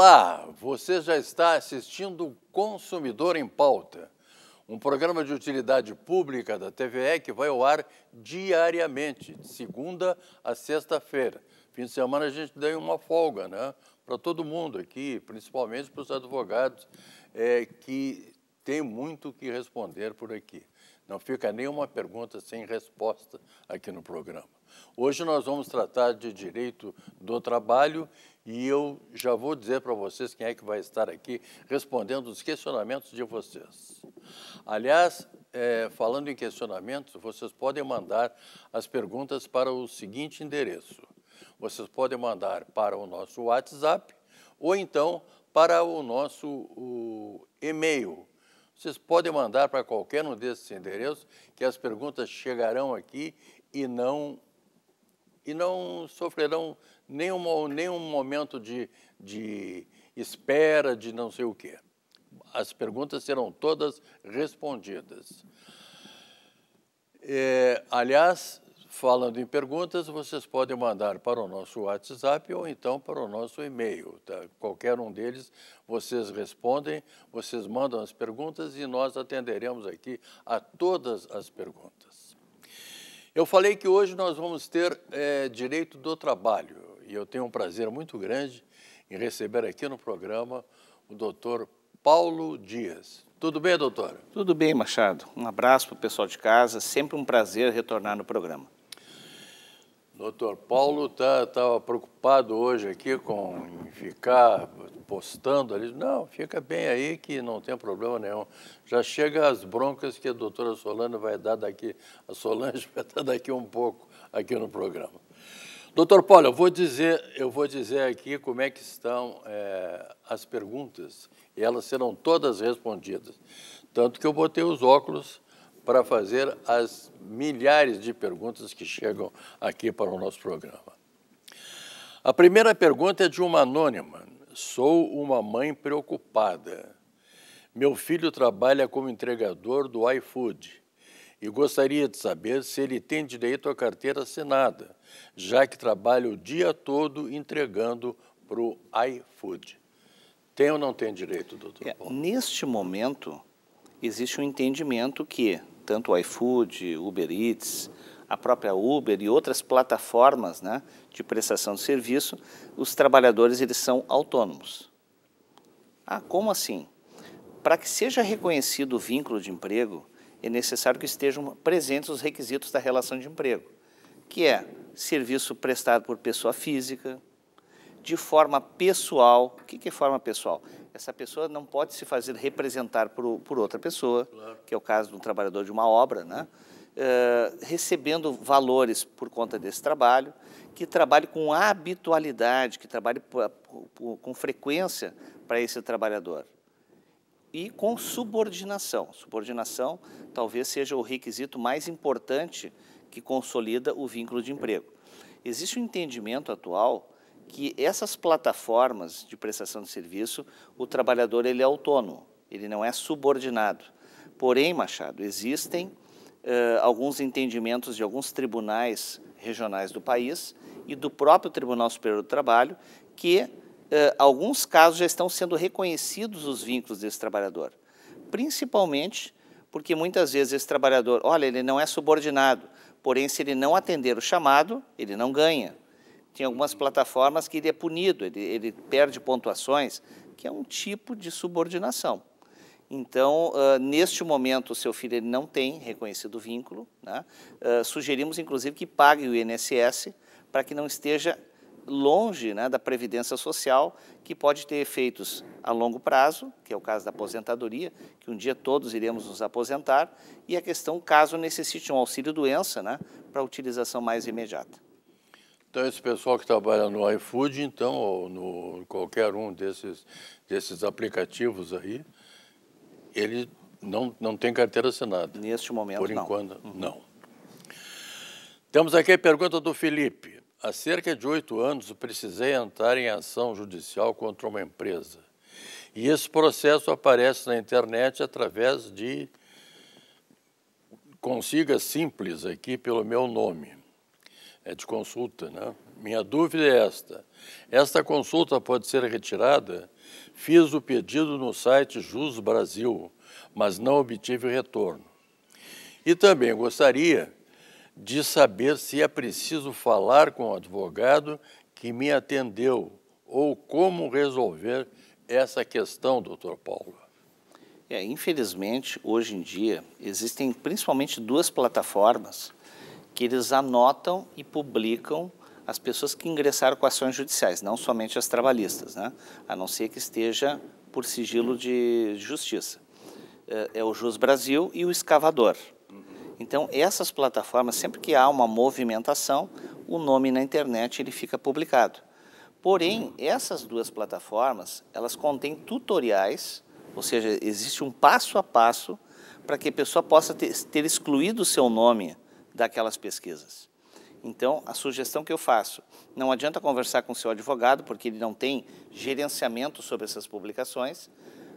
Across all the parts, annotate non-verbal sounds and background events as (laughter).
Olá, você já está assistindo Consumidor em Pauta, um programa de utilidade pública da TVE que vai ao ar diariamente, de segunda a sexta-feira. Fim de semana a gente deu uma folga, né? Para todo mundo aqui, principalmente para os advogados, é, que tem muito que responder por aqui. Não fica nenhuma pergunta sem resposta aqui no programa. Hoje nós vamos tratar de direito do trabalho e eu já vou dizer para vocês quem é que vai estar aqui respondendo os questionamentos de vocês. Aliás, é, falando em questionamentos, vocês podem mandar as perguntas para o seguinte endereço. Vocês podem mandar para o nosso WhatsApp ou então para o nosso e-mail. Vocês podem mandar para qualquer um desses endereços que as perguntas chegarão aqui e não, e não sofrerão nenhum, nenhum momento de, de espera, de não sei o quê. As perguntas serão todas respondidas. É, aliás, falando em perguntas, vocês podem mandar para o nosso WhatsApp ou então para o nosso e-mail. Tá? Qualquer um deles, vocês respondem, vocês mandam as perguntas e nós atenderemos aqui a todas as perguntas. Eu falei que hoje nós vamos ter é, direito do trabalho e eu tenho um prazer muito grande em receber aqui no programa o doutor Paulo Dias. Tudo bem, doutor? Tudo bem, Machado. Um abraço para o pessoal de casa. Sempre um prazer retornar no programa. Doutor Paulo estava tá, preocupado hoje aqui com ficar postando ali. Não, fica bem aí que não tem problema nenhum. Já chega as broncas que a doutora Solange vai dar daqui, a Solange (laughs) vai dar daqui um pouco aqui no programa. Doutor Paulo, eu vou dizer, eu vou dizer aqui como é que estão é, as perguntas, e elas serão todas respondidas. Tanto que eu botei os óculos para fazer as milhares de perguntas que chegam aqui para o nosso programa. A primeira pergunta é de uma anônima. Sou uma mãe preocupada. Meu filho trabalha como entregador do iFood e gostaria de saber se ele tem direito à carteira assinada, já que trabalha o dia todo entregando para o iFood. Tem ou não tem direito, doutor? É, neste momento, existe um entendimento que tanto o iFood, Uber Eats, a própria Uber e outras plataformas né, de prestação de serviço, os trabalhadores eles são autônomos. Ah, como assim? Para que seja reconhecido o vínculo de emprego, é necessário que estejam presentes os requisitos da relação de emprego, que é serviço prestado por pessoa física, de forma pessoal. O que é forma pessoal? Essa pessoa não pode se fazer representar por, por outra pessoa, claro. que é o caso de um trabalhador de uma obra, né? Uh, recebendo valores por conta desse trabalho, que trabalhe com habitualidade, que trabalhe com frequência para esse trabalhador e com subordinação. Subordinação talvez seja o requisito mais importante que consolida o vínculo de emprego. Existe um entendimento atual que essas plataformas de prestação de serviço, o trabalhador ele é autônomo, ele não é subordinado. Porém, Machado, existem uh, alguns entendimentos de alguns tribunais regionais do país e do próprio Tribunal Superior do Trabalho que eh, alguns casos já estão sendo reconhecidos os vínculos desse trabalhador, principalmente porque muitas vezes esse trabalhador, olha, ele não é subordinado, porém se ele não atender o chamado, ele não ganha. Tem algumas uhum. plataformas que ele é punido, ele, ele perde pontuações, que é um tipo de subordinação. Então, uh, neste momento, o seu filho ele não tem reconhecido o vínculo. Né? Uh, sugerimos, inclusive, que pague o INSS para que não esteja longe né, da previdência social, que pode ter efeitos a longo prazo, que é o caso da aposentadoria, que um dia todos iremos nos aposentar, e a questão caso necessite um auxílio-doença né, para utilização mais imediata. Então, esse pessoal que trabalha no iFood, então, ou no qualquer um desses, desses aplicativos aí, ele não, não tem carteira assinada. Neste momento, Por enquanto, uhum. não. Temos aqui a pergunta do Felipe. Há cerca de oito anos precisei entrar em ação judicial contra uma empresa. E esse processo aparece na internet através de consiga simples aqui pelo meu nome. É de consulta, né? Minha dúvida é esta. Esta consulta pode ser retirada? Fiz o pedido no site Jus Brasil, mas não obtive retorno. E também gostaria de saber se é preciso falar com o advogado que me atendeu ou como resolver essa questão, doutor Paulo. É, infelizmente, hoje em dia, existem principalmente duas plataformas que eles anotam e publicam as pessoas que ingressaram com ações judiciais, não somente as trabalhistas, né? a não ser que esteja por sigilo de justiça. É, é o Jus Brasil e o Escavador. Então, essas plataformas, sempre que há uma movimentação, o nome na internet ele fica publicado. Porém, essas duas plataformas, elas contêm tutoriais, ou seja, existe um passo a passo para que a pessoa possa ter, ter excluído o seu nome daquelas pesquisas. Então, a sugestão que eu faço, não adianta conversar com o seu advogado, porque ele não tem gerenciamento sobre essas publicações.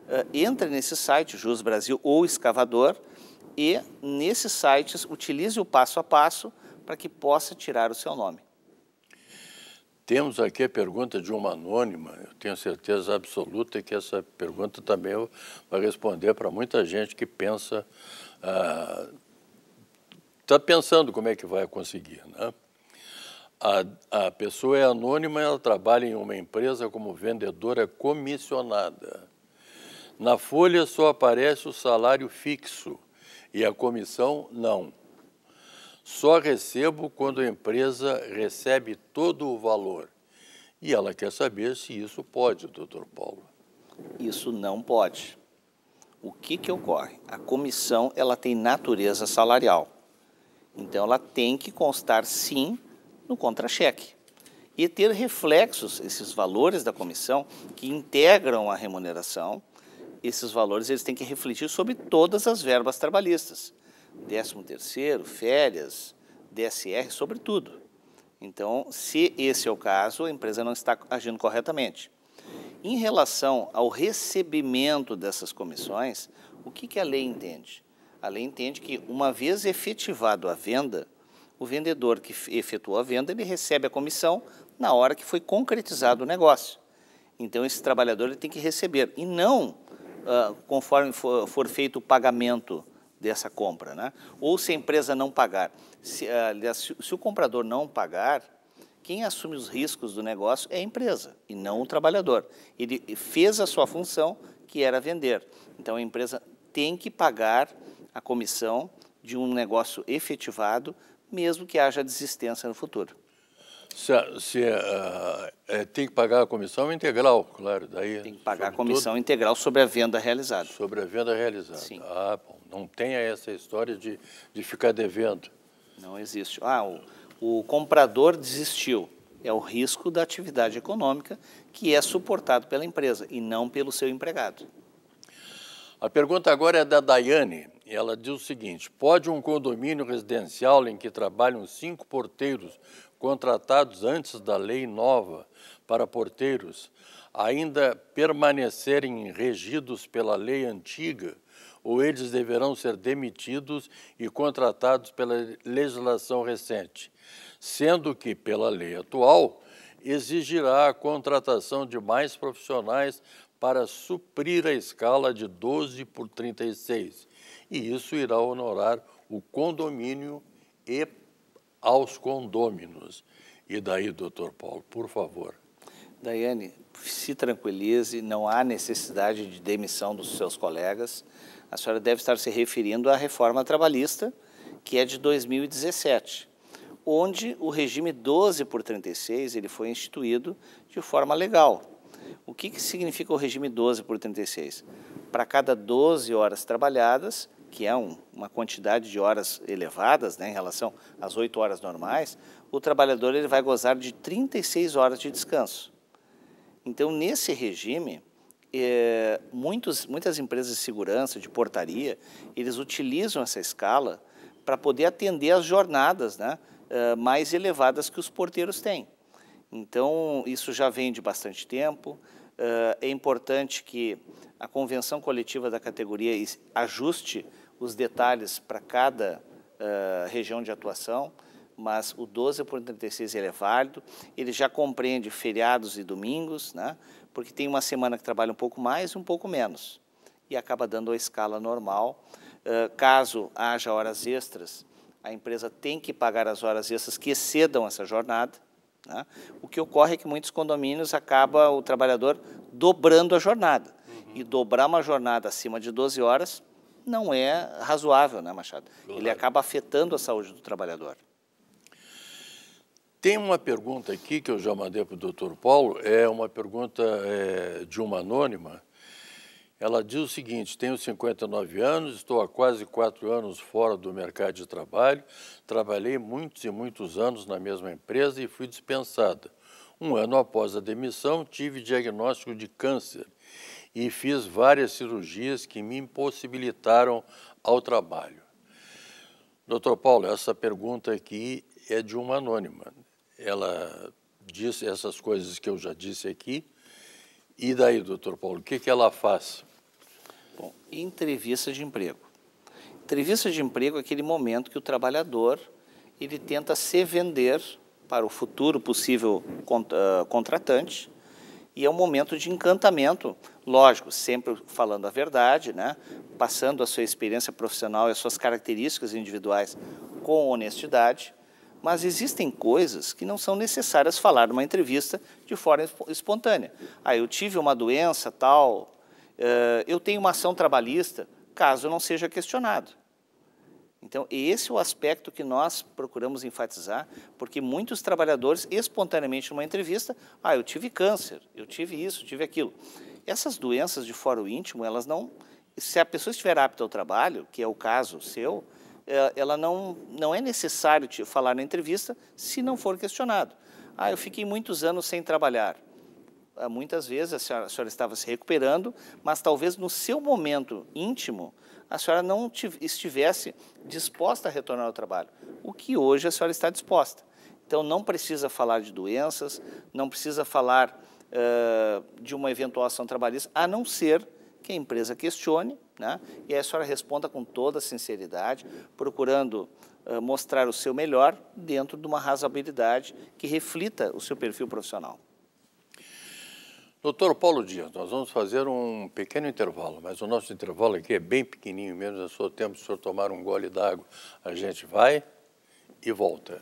Uh, entre nesse site, Jus Brasil ou Escavador, e nesses sites utilize o passo a passo para que possa tirar o seu nome. Temos aqui a pergunta de uma anônima. Eu tenho certeza absoluta que essa pergunta também vai responder para muita gente que pensa, está ah, tá pensando como é que vai conseguir, né? A, a pessoa é anônima, ela trabalha em uma empresa como vendedora comissionada. Na folha só aparece o salário fixo e a comissão não. Só recebo quando a empresa recebe todo o valor. E ela quer saber se isso pode, doutor Paulo. Isso não pode. O que, que ocorre? A comissão ela tem natureza salarial. Então ela tem que constar sim no contra-cheque e ter reflexos esses valores da comissão que integram a remuneração esses valores eles têm que refletir sobre todas as verbas trabalhistas, 13 terceiro, férias, DSR, sobre tudo. Então, se esse é o caso, a empresa não está agindo corretamente. Em relação ao recebimento dessas comissões, o que, que a lei entende? A lei entende que, uma vez efetivado a venda, o vendedor que efetuou a venda, ele recebe a comissão na hora que foi concretizado o negócio. Então, esse trabalhador ele tem que receber, e não uh, conforme for, for, feito o pagamento dessa compra, né? Ou se a empresa não pagar, se, uh, se, se o comprador não pagar, quem assume os riscos do negócio é a empresa e não o trabalhador. Ele fez a sua função, que era vender. Então a empresa tem que pagar a comissão de um negócio efetivado, mesmo que haja desistência no futuro. Se, se uh, é, tem que pagar a comissão integral, claro. Daí, tem que pagar a comissão integral sobre a venda realizada. Sobre a venda realizada. Sim. Ah, bom, não tenha essa história de, de ficar devendo. Não existe. Ah, o, o comprador desistiu. É o risco da atividade econômica que é suportado pela empresa e não pelo seu empregado. A pergunta agora é da Daiane. Ela diz o seguinte: pode um condomínio residencial em que trabalham cinco porteiros contratados antes da lei nova para porteiros ainda permanecerem regidos pela lei antiga, ou eles deverão ser demitidos e contratados pela legislação recente, sendo que, pela lei atual, exigirá a contratação de mais profissionais para suprir a escala de 12 por 36, e isso irá honorar o condomínio e aos condôminos. E daí, doutor Paulo, por favor. Daiane, se tranquilize, não há necessidade de demissão dos seus colegas. A senhora deve estar se referindo à reforma trabalhista, que é de 2017, onde o regime 12 por 36 ele foi instituído de forma legal. O que, que significa o regime 12 por 36? Para cada 12 horas trabalhadas, que é um, uma quantidade de horas elevadas né, em relação às 8 horas normais, o trabalhador ele vai gozar de 36 horas de descanso. Então, nesse regime, é, muitos, muitas empresas de segurança, de portaria, eles utilizam essa escala para poder atender as jornadas né, eh, mais elevadas que os porteiros têm. Então, isso já vem de bastante tempo. Eh, é importante que a convenção coletiva da categoria ajuste os detalhes para cada uh, região de atuação, mas o 12 por 36 ele é válido, ele já compreende feriados e domingos, né? porque tem uma semana que trabalha um pouco mais um pouco menos, e acaba dando a escala normal. Uh, caso haja horas extras, a empresa tem que pagar as horas extras que excedam essa jornada. Né? O que ocorre é que muitos condomínios acaba o trabalhador dobrando a jornada. Uhum. E dobrar uma jornada acima de 12 horas não é razoável, né, Machado? Ele é. acaba afetando a saúde do trabalhador. Tem uma pergunta aqui que eu já mandei para o doutor Paulo, é uma pergunta é, de uma anônima. Ela diz o seguinte: tenho 59 anos, estou há quase quatro anos fora do mercado de trabalho, trabalhei muitos e muitos anos na mesma empresa e fui dispensada. Um ano após a demissão, tive diagnóstico de câncer e fiz várias cirurgias que me impossibilitaram ao trabalho. Doutor Paulo, essa pergunta aqui é de uma anônima. Ela disse essas coisas que eu já disse aqui. E daí, doutor Paulo, o que, que ela faz? Bom, entrevista de emprego. Entrevista de emprego é aquele momento que o trabalhador ele tenta se vender para o futuro possível ah, contratante e é um momento de encantamento lógico, sempre falando a verdade, né? passando a sua experiência profissional e as suas características individuais com honestidade, mas existem coisas que não são necessárias falar numa entrevista de forma espontânea. Ah, eu tive uma doença tal, eh, eu tenho uma ação trabalhista, caso não seja questionado. Então, esse é o aspecto que nós procuramos enfatizar, porque muitos trabalhadores, espontaneamente numa entrevista, ah, eu tive câncer, eu tive isso, eu tive aquilo. Essas doenças de fora o íntimo, elas não, se a pessoa estiver apta ao trabalho, que é o caso seu, é, ela não, não é necessário te falar na entrevista se não for questionado. Ah, eu fiquei muitos anos sem trabalhar. Ah, muitas vezes a senhora, a senhora estava se recuperando, mas talvez no seu momento íntimo a senhora não estivesse disposta a retornar ao trabalho, o que hoje a senhora está disposta. Então não precisa falar de doenças, não precisa falar uh, de uma eventual ação trabalhista, a não ser que a empresa questione, né? e aí a senhora responda com toda a sinceridade, procurando uh, mostrar o seu melhor dentro de uma razoabilidade que reflita o seu perfil profissional. Doutor Paulo Dias, nós vamos fazer um pequeno intervalo, mas o nosso intervalo aqui é bem pequenininho menos a é sua tempo se o senhor tomar um gole d'água. A gente vai e volta.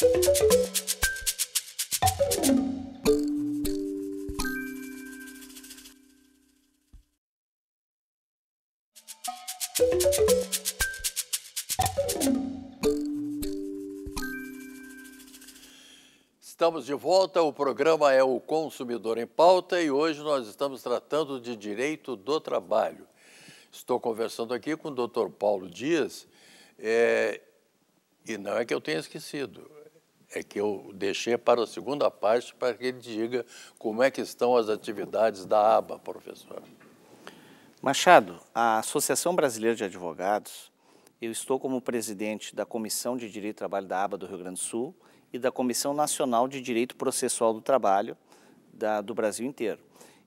Música Estamos de volta, o programa é o Consumidor em Pauta e hoje nós estamos tratando de direito do trabalho. Estou conversando aqui com o Dr. Paulo Dias é, e não é que eu tenha esquecido, é que eu deixei para a segunda parte para que ele diga como é que estão as atividades da ABA, professor. Machado, a Associação Brasileira de Advogados, eu estou como presidente da Comissão de Direito do Trabalho da ABA do Rio Grande do Sul e da Comissão Nacional de Direito Processual do Trabalho da, do Brasil inteiro.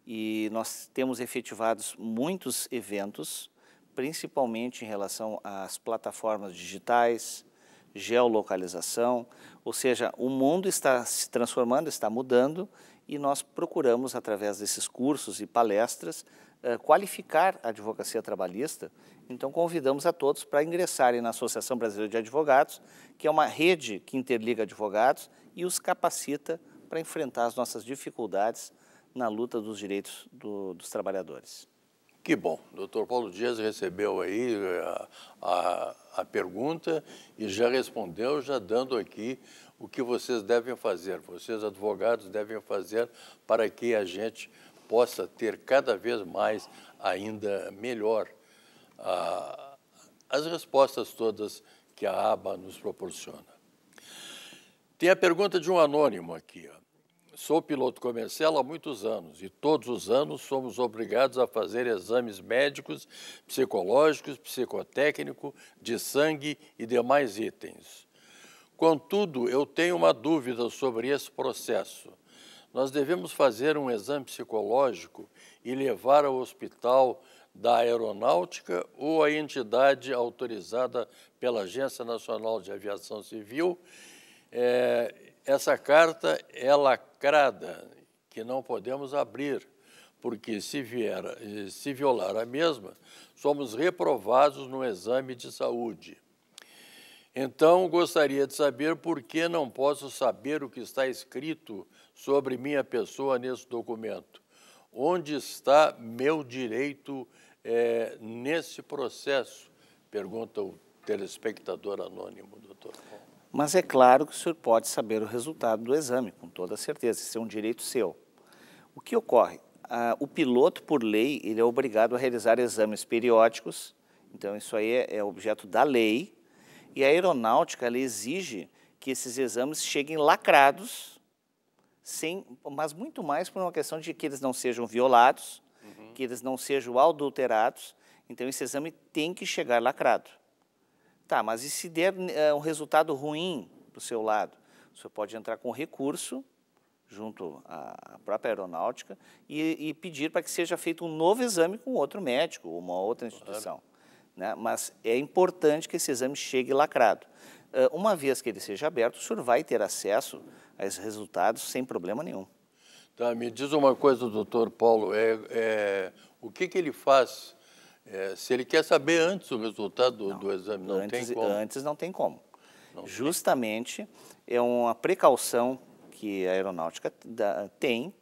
E nós temos efetivados muitos eventos, principalmente em relação às plataformas digitais, geolocalização, ou seja, o mundo está se transformando, está mudando e nós procuramos, através desses cursos e palestras, eh, qualificar a advocacia trabalhista. Então, convidamos a todos para ingressarem na Associação Brasileira de Advogados, que é uma rede que interliga advogados e os capacita para enfrentar as nossas dificuldades na luta dos direitos do, dos trabalhadores. Que bom, o doutor Paulo Dias recebeu aí a, eh, a, a, pergunta e já respondeu, já dando aqui o que vocês devem fazer, vocês advogados devem fazer para que a gente possa ter cada vez mais, ainda melhor, a, as respostas todas que a aba nos proporciona. Tem a pergunta de um anônimo aqui. Ó. Sou piloto comercial há muitos anos e todos os anos somos obrigados a fazer exames médicos, psicológicos, psicotécnico, de sangue e demais itens. Contudo, eu tenho uma dúvida sobre esse processo. Nós devemos fazer um exame psicológico e levar ao hospital da aeronáutica ou à entidade autorizada pela Agência Nacional de Aviação Civil. É, essa carta é lacrada, que não podemos abrir, porque se, vier, se violar a mesma, somos reprovados no exame de saúde. Então, gostaria de saber por que não posso saber o que está escrito sobre minha pessoa nesse documento. Onde está meu direito é, nesse processo? Pergunta o telespectador anônimo, doutor. Mas é claro que o senhor pode saber o resultado do exame, com toda certeza, isso é um direito seu. O que ocorre? Ah, o piloto, por lei, ele é obrigado a realizar exames periódicos, então isso aí é, é objeto da lei, e a aeronáutica exige que esses exames cheguem lacrados, sem, mas muito mais por uma questão de que eles não sejam violados, uhum. que eles não sejam adulterados, então esse exame tem que chegar lacrado. Tá, mas e se der uh, um resultado ruim para o seu lado? O senhor pode entrar com recurso junto à própria aeronáutica e, e pedir para que seja feito um novo exame com outro médico ou uma outra instituição. Né? Mas é importante que esse exame chegue lacrado. Uh, uma vez que ele seja aberto, o senhor vai ter acesso a esses resultados sem problema nenhum. Tá, me diz uma coisa, doutor Paulo, é, é o que, que ele faz é, se ele quer saber antes o resultado do, não, do exame, não antes, tem como. Antes não tem como. Não Justamente tem. é uma precaução que a aeronáutica da, tem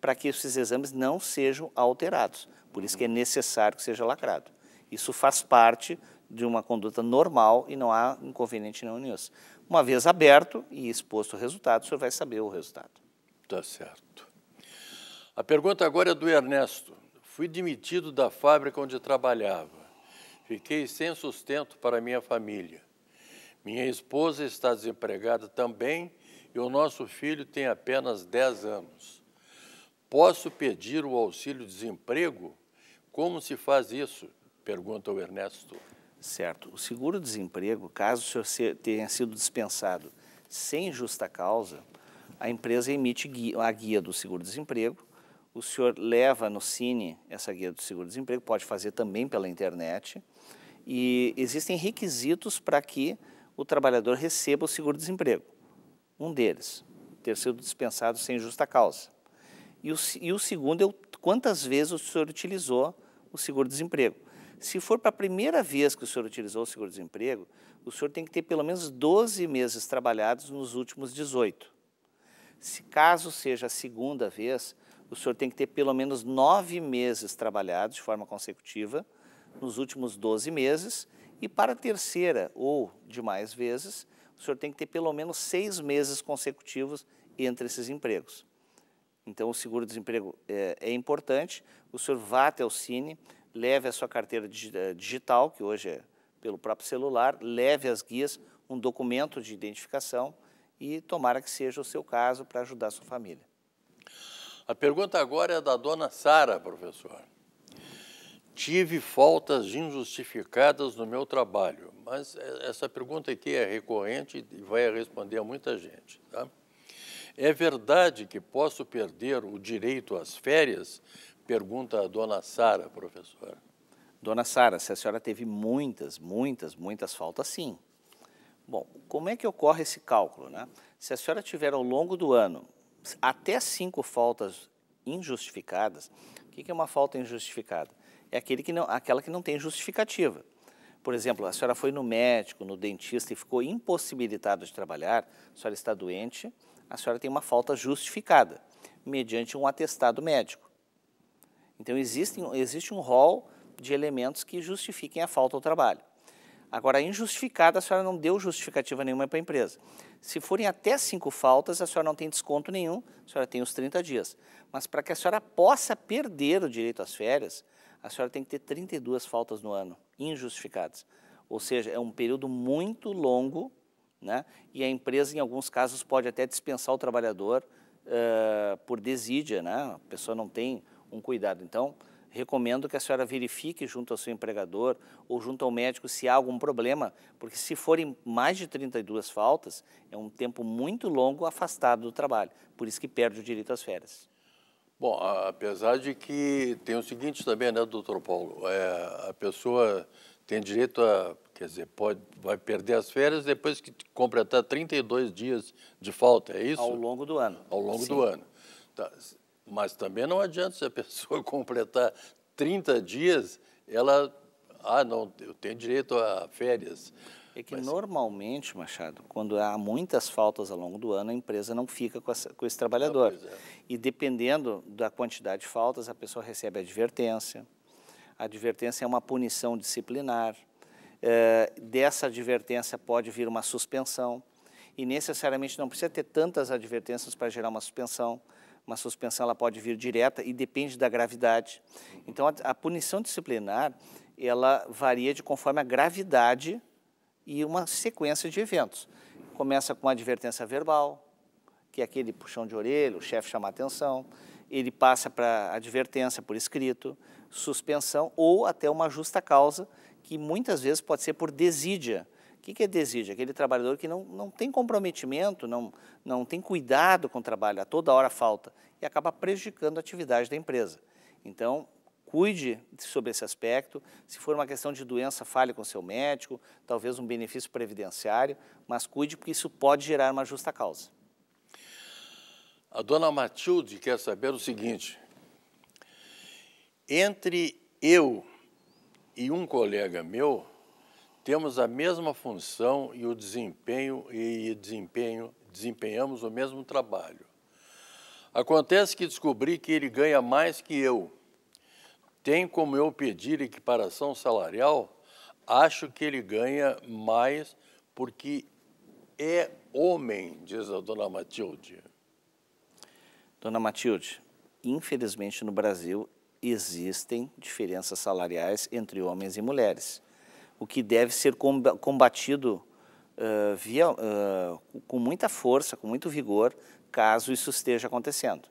para que esses exames não sejam alterados. Por isso que é uhum. necessário que seja lacrado. Isso faz parte de uma conduta normal e não há inconveniente nenhum nisso. Uma vez aberto e exposto o resultado, o senhor vai saber o resultado. Tá certo. A pergunta agora é do Ernesto. Fui demitido da fábrica onde trabalhava. Fiquei sem sustento para minha família. Minha esposa está desempregada também e o nosso filho tem apenas 10 anos. Posso pedir o auxílio-desemprego? Como se faz isso? Pergunta o Ernesto. Certo. O seguro-desemprego, caso o senhor tenha sido dispensado sem justa causa, a empresa emite a guia do seguro-desemprego, o senhor leva no Cine essa guia do seguro-desemprego, pode fazer também pela internet. E existem requisitos para que o trabalhador receba o seguro-desemprego. Um deles, ter sido dispensado sem justa causa. E o, e o segundo é quantas vezes o senhor utilizou o seguro-desemprego. Se for para a primeira vez que o senhor utilizou o seguro-desemprego, o senhor tem que ter pelo menos 12 meses trabalhados nos últimos 18. Se caso seja a segunda vez, o senhor tem que ter pelo menos nove meses trabalhados de forma consecutiva nos últimos 12 meses. E para a terceira ou demais vezes, o senhor tem que ter pelo menos seis meses consecutivos entre esses empregos. Então, o seguro-desemprego é, é, importante. O senhor vá até o Cine, leve a sua carteira eh, digital, que hoje é pelo próprio celular, leve as guias, um documento de identificação e tomara que seja o seu caso para ajudar a sua família. A pergunta agora é da dona Sara, professor. Tive faltas injustificadas no meu trabalho, mas é, essa pergunta aqui é recorrente e vai responder a muita gente. Tá? É verdade que posso perder o direito às férias? Pergunta a dona Sara, professor. Dona Sara, se a senhora teve muitas, muitas, muitas faltas, sim. Bom, como é que ocorre esse cálculo? Né? Se a senhora tiver ao longo do ano até cinco faltas injustificadas. O que é uma falta injustificada? É aquele que não, aquela que não tem justificativa. Por exemplo, a senhora foi no médico, no dentista e ficou impossibilitada de trabalhar, a senhora está doente, a senhora tem uma falta justificada, mediante um atestado médico. Então, existe, existe um rol de elementos que justifiquem a falta ao trabalho. Agora, é injustificada, a senhora não deu justificativa nenhuma para a empresa. Se forem até cinco faltas, a senhora não tem desconto nenhum, a senhora tem os 30 dias. Mas para que a senhora possa perder o direito às férias, a senhora tem que ter 32 faltas no ano, injustificadas. Ou seja, é um período muito longo, né? e a empresa, em alguns casos, pode até dispensar o trabalhador uh, por desídia, né? a pessoa não tem um cuidado. Então, recomendo que a senhora verifique junto ao seu empregador ou junto ao médico se há algum problema, porque se forem mais de 32 faltas, é um tempo muito longo afastado do trabalho, por isso que perde o direito às férias. Bom, apesar de que tem o seguinte também, né, doutor Paulo, é, a pessoa tem direito a, quer dizer, pode, vai perder as férias depois que completar 32 dias de falta, é isso? Ao longo do ano. Ao longo Sim. do ano. Tá. Mas também não adianta se a pessoa (laughs) completar 30 dias, ela. Ah, não, eu tenho direito a férias. É que Mas... normalmente, Machado, quando há muitas faltas ao longo do ano, a empresa não fica com, essa, com esse trabalhador. Ah, é. E dependendo da quantidade de faltas, a pessoa recebe advertência. A advertência é uma punição disciplinar. É, dessa advertência pode vir uma suspensão. E necessariamente não precisa ter tantas advertências para gerar uma suspensão uma suspensão ela pode vir direta e depende da gravidade. Então, a, a punição disciplinar, ela varia de conforme a gravidade e uma sequência de eventos. Começa com uma advertência verbal, que é aquele puxão de orelha, o chefe chama atenção, ele passa para advertência por escrito, suspensão ou até uma justa causa, que muitas vezes pode ser por desídia que, que é desejo? Aquele trabalhador que não, não tem comprometimento, não, não tem cuidado com o trabalho, a toda hora falta, e acaba prejudicando a atividade da empresa. Então, cuide sobre esse aspecto. Se for uma questão de doença, fale com seu médico, talvez um benefício previdenciário, mas cuide porque isso pode gerar uma justa causa. A dona Matilde quer saber o seguinte: entre eu e um colega meu, temos a mesma função e o desempenho e desempenho desempenhamos o mesmo trabalho. Acontece que descobri que ele ganha mais que eu. Tem como eu pedir equiparação salarial? Acho que ele ganha mais porque é homem, diz a dona Matilde. Dona Matilde, infelizmente no Brasil existem diferenças salariais entre homens e mulheres o que deve ser combatido uh, via, uh, com muita força, com muito vigor, caso isso esteja acontecendo.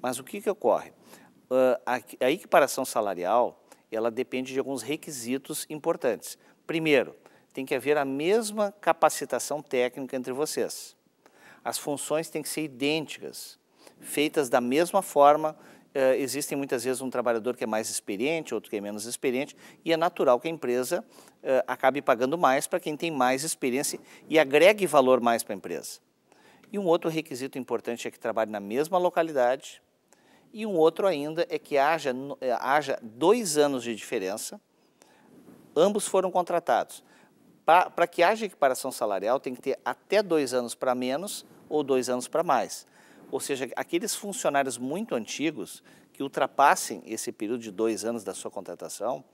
Mas o que, que ocorre? Uh, a, a equiparação salarial ela depende de alguns requisitos importantes. Primeiro, tem que haver a mesma capacitação técnica entre vocês. As funções têm que ser idênticas, feitas da mesma forma, eh, existem muitas vezes um trabalhador que é mais experiente, outro que é menos experiente, e é natural que a empresa eh, acabe pagando mais para quem tem mais experiência e agregue valor mais para a empresa. E um outro requisito importante é que trabalhe na mesma localidade, e um outro ainda é que haja, eh, haja dois anos de diferença, ambos foram contratados. Para que haja equiparação salarial, tem que ter até dois anos para menos ou dois anos para mais ou seja, aqueles funcionários muito antigos que ultrapassem esse período de dois anos da sua contratação,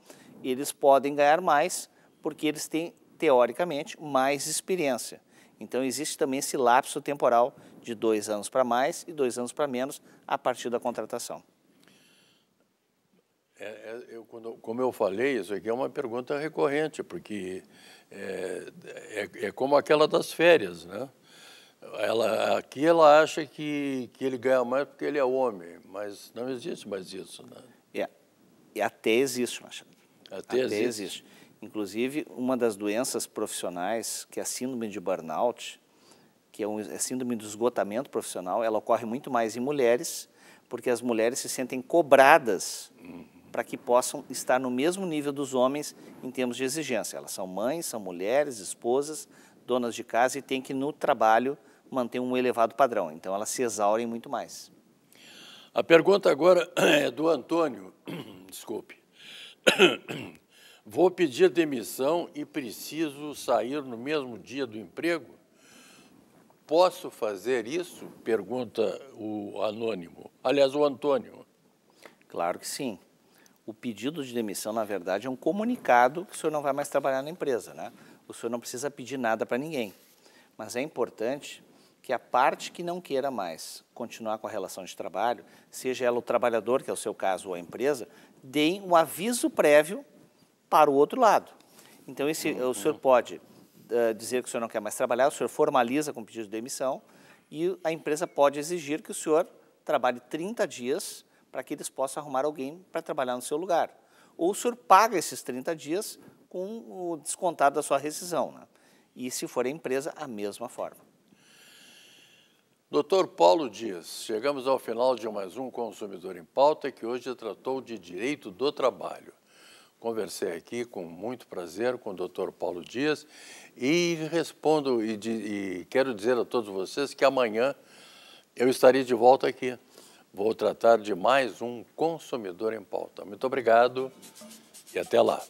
eles podem ganhar mais porque eles têm, teoricamente, mais experiência. Então, existe também esse lapso temporal de dois anos para mais e dois anos para menos a partir da contratação. É, é, eu, quando, como eu falei, isso aqui é uma pergunta recorrente, porque é, é, é como aquela das férias, né? Ela, aqui ela acha que, que ele ganha mais porque ele é homem, mas não existe mais isso. Né? É, e até existe, Machado. Até, até existe. existe. Inclusive, uma das doenças profissionais, que é a síndrome de burnout, que é, um, é a síndrome do esgotamento profissional, ela ocorre muito mais em mulheres, porque as mulheres se sentem cobradas uhum. para que possam estar no mesmo nível dos homens em termos de exigência. Elas são mães, são mulheres, esposas, donas de casa e têm que, no trabalho, mantém um elevado padrão, então elas se exaurem muito mais. A pergunta agora (clears throat) é do Antônio, (clears throat) desculpe. (clears throat) Vou pedir demissão e preciso sair no mesmo dia do emprego? Posso fazer isso? Pergunta o anônimo. Aliás, o Antônio. Claro que sim. O pedido de demissão, na verdade, é um comunicado que o senhor não vai mais trabalhar na empresa, né? O senhor não precisa pedir nada para ninguém. Mas é importante que a parte que não queira mais continuar com a relação de trabalho, seja ela o trabalhador, que é o seu caso, ou a empresa, dê um aviso prévio para o outro lado. Então, esse, uhum. o senhor pode uh, dizer que o senhor não quer mais trabalhar, o senhor formaliza com pedido de demissão e a empresa pode exigir que o senhor trabalhe 30 dias para que eles possam arrumar alguém para trabalhar no seu lugar. Ou o senhor paga esses 30 dias com o descontado da sua rescisão. Né? E se for a empresa, a mesma forma. Doutor Paulo Dias, chegamos ao final de mais um Consumidor em Pauta, que hoje tratou de direito do trabalho. Conversei aqui com muito prazer com o doutor Paulo Dias e respondo e, de, e quero dizer a todos vocês que amanhã eu estarei de volta aqui. Vou tratar de mais um Consumidor em Pauta. Muito obrigado e até lá.